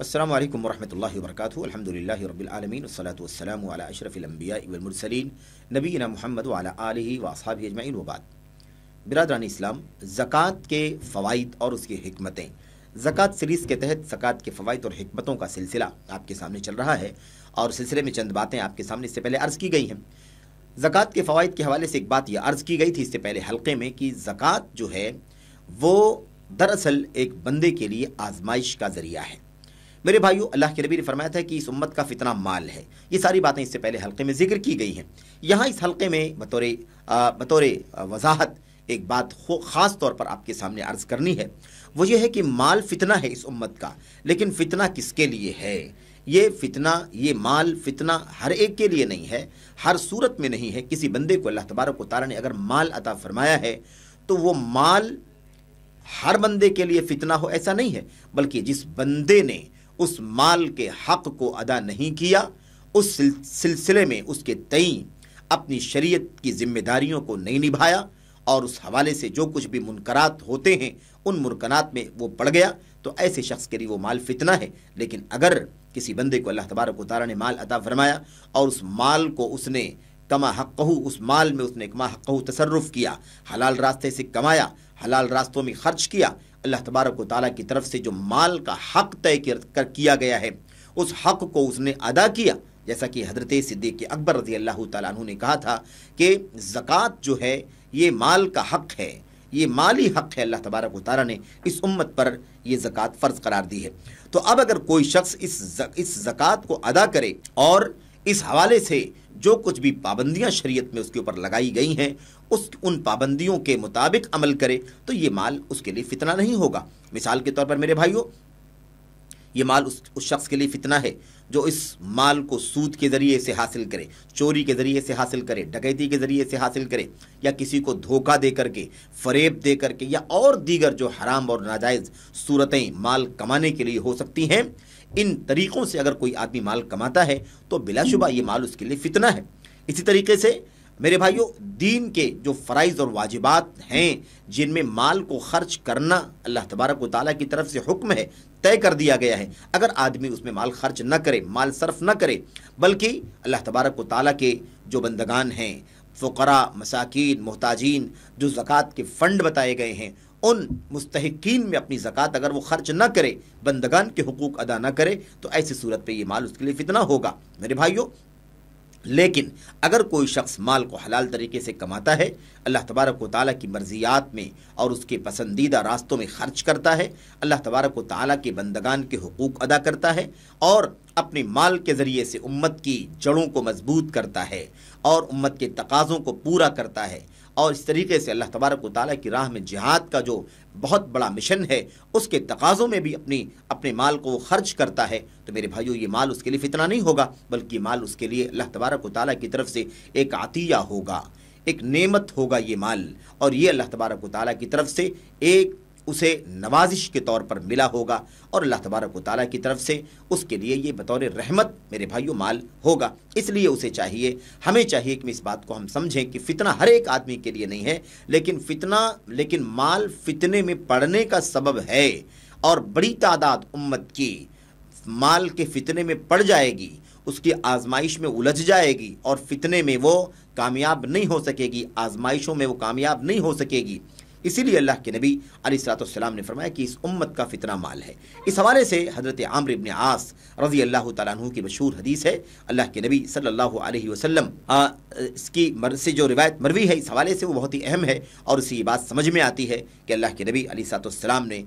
असलम वरहमल वर्क अलहमदिल्ला रबीआलमीन वसलाम अशरफ़िलम्बियामरसलिन नबीना महमद वाली वासब अजमाइन वबाद बिरदरान इस्लाम ज़क़़त के फ़वाद और उसकी हमतें ज़क़़त सीरीज़ के तहत ज़क़़त के फ़वाद और हमतों का सिलसिला आपके सामने चल रहा है और सिलसिले में चंद बातें आपके सामने इससे पहले अर्ज़ की गई हैं ज़क़़त के फ़वाद के हवाले से एक बात यह अर्ज़ की गई थी इससे पहले हल्के में कि ज़क़़त जो है वो दरअसल एक बंदे के लिए आजमाइश का ज़रिया है मेरे भाइयों अल्लाह के नबी ने फरमाया था कि इस उम्मत का फितना माल है ये सारी बातें इससे पहले हल्के में जिक्र की गई हैं यहाँ इस हल्के में बतौर बतौर वजाहत एक बात ख़ास तौर पर आपके सामने अर्ज करनी है वो ये है कि माल फितना है इस उम्मत का लेकिन फितना किसके लिए है ये फितना ये माल फितना हर एक के लिए नहीं है हर सूरत में नहीं है किसी बंदे को अल्लाह तबारक तारा ने अगर माल अता फरमाया है तो वो माल हर बंदे के लिए फितना हो ऐसा नहीं है बल्कि जिस बंदे ने उस माल के हक को अदा नहीं किया उस सिलसिले में उसके तई अपनी शरीयत की जिम्मेदारियों को नहीं निभाया और उस हवाले से जो कुछ भी मुनकरात होते हैं उन मुनकरात में वो पड़ गया तो ऐसे शख्स के लिए वो माल फितना है लेकिन अगर किसी बंदे को अल्लाह तबारक तारा ने माल अदा फरमाया और उस माल को उसने कमा हक़ू उस माल में उसने कमा हक़ू तसरफ़ किया हलाल रास्ते से कमाया हलाल रास्तों में खर्च किया अल्लाह तबारक वाली की तरफ से जो माल का हक तय कर किया गया है उस हक को उसने अदा किया जैसा कि हजरत सिद्दीक अकबर रजी अल्लाह तु ने कहा था कि ज़क़़त जो है ये माल का हक है ये माली हक है अल्लाह तबारक ताली ने इस उम्मत पर ये ज़क़़त फ़र्ज़ करार दी है तो अब अगर कोई शख्स इस इस ज़क़़त को अदा करे और इस हवाले से जो कुछ भी पाबंदियां शरीयत में उसके ऊपर लगाई गई हैं उस उन पाबंदियों के मुताबिक अमल करे तो ये माल उसके लिए फितना नहीं होगा मिसाल के तौर पर मेरे भाइयों ये माल उस उस शख्स के लिए फितना है जो इस माल को सूद के ज़रिए से हासिल करे चोरी के ज़रिए से हासिल करे डकैती के ज़रिए से हासिल करे या किसी को धोखा दे करके फरेब दे करके या और दीगर जो हराम और नाजायज़ सूरतें माल कमाने के लिए हो सकती हैं इन तरीक़ों से अगर कोई आदमी माल कमाता है तो बिलाशुबा ये माल उसके लिए फितना है इसी तरीके से मेरे भाइयों दीन के जो फ़रज़ और वाजिबात हैं जिनमें माल को खर्च करना अल्लाह तबारक ताली की तरफ से हुक्म है तय कर दिया गया है अगर आदमी उसमें माल खर्च न करे माल सर्फ न करे बल्कि अल्लाह तबारक ताली के जो बंदगान हैं फ़करा मसाकिन मोहताजीन जो ज़क़़त के फ़ंड बताए गए हैं उन मुस्तकिन में अपनी ज़क़़त अगर वो ख़र्च ना करे बंदगान के हकूक़ अदा ना करे तो ऐसी सूरत पर यह माल उसके लिए फितना होगा मेरे भाइयों लेकिन अगर कोई शख्स माल को हलाल तरीके से कमाता है अल्लाह तबारक व ताली की मर्जियात में और उसके पसंदीदा रास्तों में ख़र्च करता है अल्लाह तबारक व ताली के बंदगान के हकूक़ अदा करता है और अपने माल के ज़रिए से उम्मत की जड़ों को मजबूत करता है और उम्मत के तकाज़ों को पूरा करता है और इस तरीके से अल्लाह तबारक ताली की राह में जिहाद का जो बहुत बड़ा मिशन है उसके तकाज़ों में भी अपनी अपने माल को वो खर्च करता है तो मेरे भाइयों ये माल उसके लिए फितना नहीं होगा बल्कि ये माल उसके लिए अल्लाह तबारक ताली की तरफ से एक आतिया होगा एक नेमत होगा ये माल और ये अल्लाह तबारक ताली की तरफ से एक उसे नवाजिश के तौर पर मिला होगा और अल्लाह तबारक वाली की तरफ से उसके लिए ये बतौर रहमत मेरे भाइयों माल होगा इसलिए उसे चाहिए हमें चाहिए कि इस बात को हम समझें कि फ़ितना हर एक आदमी के लिए नहीं है लेकिन फ़ितना लेकिन माल फितने में पड़ने का सबब है और बड़ी तादाद उम्मत की माल के फितने में पड़ जाएगी उसकी आजमाइश में उलझ जाएगी और फितने में वो कामयाब नहीं हो सकेगी आजमाइशों में वो कामयाब नहीं हो सकेगी इसीलिए अल्लाह के नबी अलीसलाम ने फरमाया कि इस उम्मत का फितना माल है इस हवाले से हज़रत आमर इबन आस रज़ी अल्लाह तु की मशहूर हदीस है अल्लाह के नबी सल्लल्लाहु अलैहि वसल्लम इसकी मर से जो रिवायत मरवी है इस हवाले से वो बहुत ही अहम है और उसी ये बात समझ में आती है कि अल्लाह के नबी अलीसलाम ने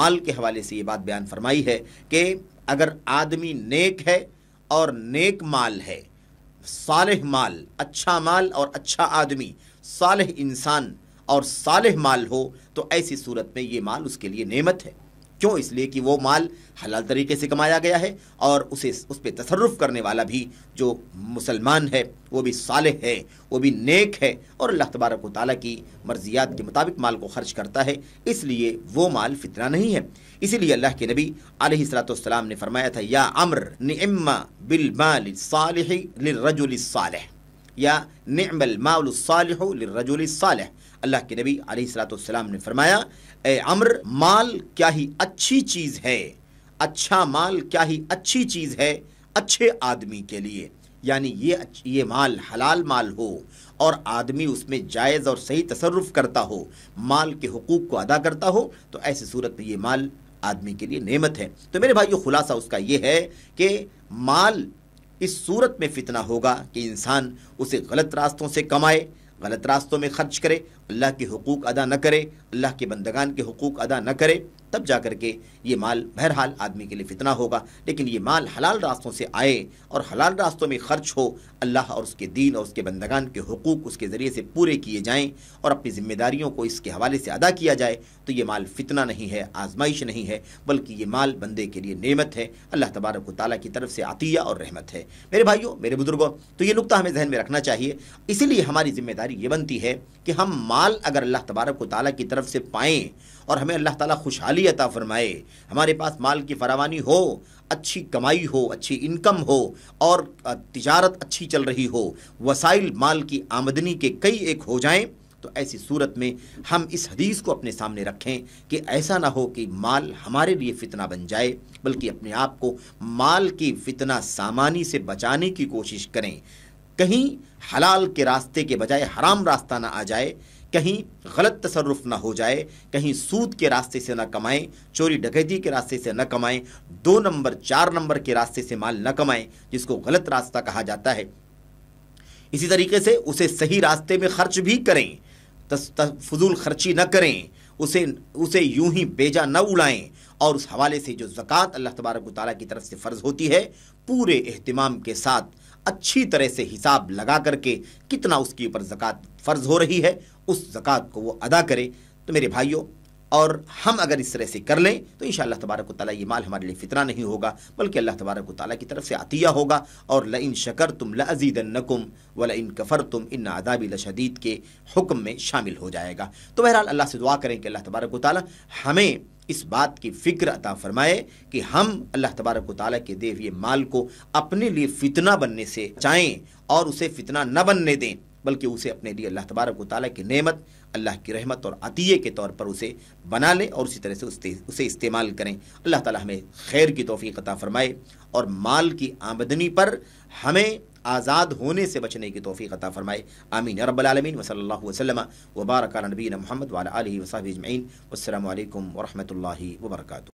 माल के हवाले से ये बात बयान फरमाई है कि अगर आदमी नेक है और नेक माल है सालह माल अच्छा माल और अच्छा आदमी साल इंसान और सालह माल हो तो ऐसी सूरत में ये माल उसके लिए नेमत है क्यों इसलिए कि वो माल हलाल तरीके से कमाया गया है और उसे उस पर तसरफ करने वाला भी जो मुसलमान है वो भी साल है वो भी नेक है और अल्लाह तबारक ताली की मर्जियात के मुताबिक माल को खर्च करता है इसलिए वो माल फितना नहीं है इसीलिए अल्लाह के नबी आलतम ने फरमाया था या अमर नम्मा बिलमाल या नमल माउल साल रजुल साल अल्लाह के नबी सलाम ने फरमाया अमर अम्र माल क्या ही अच्छी चीज़ है अच्छा माल क्या ही अच्छी चीज़ है अच्छे आदमी के लिए यानी ये ये माल हलाल माल हो और आदमी उसमें जायज़ और सही तसरफ करता हो माल के हकूक़ को अदा करता हो तो ऐसी सूरत में ये माल आदमी के लिए नेमत है तो मेरे भाई खुलासा उसका ये है कि माल इस सूरत में फितना होगा कि इंसान उसे गलत रास्तों से कमाए गलत रास्तों में खर्च करे अल्लाह के हकूक़ अदा न करे अल्लाह के बंदगान के हकूक़ अदा न करे तब जा करके ये माल बहरहाल आदमी के लिए फितना होगा लेकिन ये माल हलाल रास्तों से आए और हलाल रास्तों में खर्च हो अल्लाह और उसके दीन और उसके बंदगान के हकूक़ उसके ज़रिए से पूरे किए जाएँ और अपनी ज़िम्मेदारियों को इसके हवाले से अदा किया जाए तो ये माल फितना नहीं है आजमाइश नहीं है बल्कि ये माल बंदे के लिए नियमत है अल्लाह तबारक ताली की तरफ से अतिया और रहमत है मेरे भाइयों मेरे बुजुर्गों तो ये नुकता हमें जहन में रखना चाहिए इसीलिए हमारी जिम्मेदारी ये बनती है कि हम माल अगर अल्लाह तबारक ताली की तरफ से पाएँ और हमें अल्लाह ताली खुशहाली खुशहाली अता फरमाए हमारे पास माल की फरावानी हो अच्छी कमाई हो अच्छी इनकम हो और तजारत अच्छी चल रही हो वसाइल माल की आमदनी के कई एक हो जाएं तो ऐसी सूरत में हम इस हदीस को अपने सामने रखें कि ऐसा ना हो कि माल हमारे लिए फितना बन जाए बल्कि अपने आप को माल की फितना सामानी से बचाने की कोशिश करें कहीं हलाल के रास्ते के बजाय हराम रास्ता ना आ जाए कहीं गलत तसरफ ना हो जाए कहीं सूद के रास्ते से ना कमाएं चोरी डकैती के रास्ते से ना कमाएं दो नंबर चार नंबर के रास्ते से माल ना कमाएं जिसको गलत रास्ता कहा जाता है इसी तरीके से उसे सही रास्ते में खर्च भी करें फजूल खर्ची ना करें उसे उसे यूं ही बेजा ना उड़ाएं और उस हवाले से जो ज़क़़त अल्लाह तबारक ताली की तरफ से फ़र्ज़ होती है पूरे अहतमाम के साथ अच्छी तरह से हिसाब लगा करके कितना उसके ऊपर ज़क़़त फ़र्ज़ हो रही है उस ज़क़़त को वो अदा करे तो मेरे भाइयों और हम अगर इस तरह से कर लें तो इन शाह तबारक ताली ये माल हमारे लिए फितना नहीं होगा बल्कि अल्लाह तबारक ताली की तरफ से अतिया होगा और ल इन शकर तुम नकुम व इन कफ़र तुम इन आदाबी लशदीद के हुक्म में शामिल हो जाएगा तो बहरहाल अल्लाह से दुआ करें कि अल्लाह तबारक ताली हमें इस बात की फ़िक्र अता फरमाए कि हम अल्लाह तबारक ताला के दे ये माल को अपने लिए फितना बनने से चाहें और उसे फितना न बनने दें बल्कि उसे अपने लिए अल्लाह तबारक ताला की नेमत अल्लाह की रहमत और अतीय के तौर पर उसे बना लें और उसी तरह से उसे, उसे इस्तेमाल करें अल्लाह ताला हमें खैर की तोफ़ी अता फरमाए और माल की आमदनी पर हमें आज़ाद होने से बचने की तोफ़ी अता फ़रमाए आमीन रबालमीन वसल वसलम वबारक नबीन महमद वाल वसाब अजमैन अल्लाम वरहमल वर्का